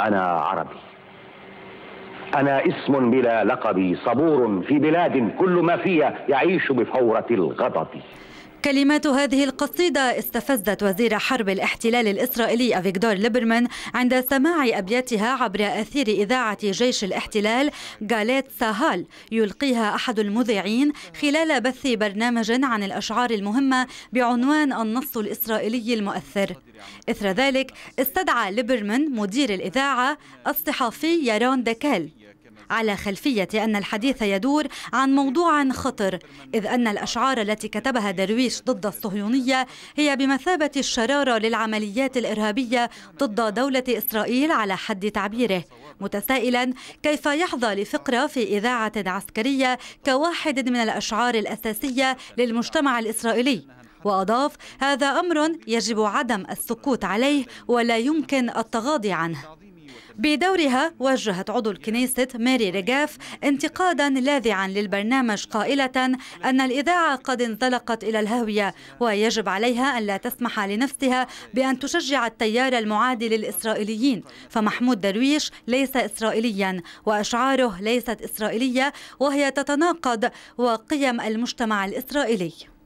أنا عربي أنا اسم بلا لقب صبور في بلاد كل ما فيها يعيش بفورة الغضب كلمات هذه القصيدة استفزت وزير حرب الاحتلال الإسرائيلي أفيكدور ليبرمان عند سماع أبياتها عبر أثير إذاعة جيش الاحتلال غاليت ساهال يلقيها أحد المذيعين خلال بث برنامج عن الأشعار المهمة بعنوان النص الإسرائيلي المؤثر إثر ذلك استدعى ليبرمان مدير الإذاعة الصحفي يارون دكال على خلفية أن الحديث يدور عن موضوع خطر إذ أن الأشعار التي كتبها درويش ضد الصهيونية هي بمثابة الشرارة للعمليات الإرهابية ضد دولة إسرائيل على حد تعبيره متسائلا كيف يحظى لفقرة في إذاعة عسكرية كواحد من الأشعار الأساسية للمجتمع الإسرائيلي وأضاف هذا أمر يجب عدم السكوت عليه ولا يمكن التغاضي عنه بدورها وجهت عضو الكنيسة ماري ريغاف انتقادا لاذعا للبرنامج قائلة أن الإذاعة قد انزلقت إلى الهاوية ويجب عليها أن لا تسمح لنفسها بأن تشجع التيار المعادي للإسرائيليين فمحمود درويش ليس إسرائيليا وأشعاره ليست إسرائيلية وهي تتناقض وقيم المجتمع الإسرائيلي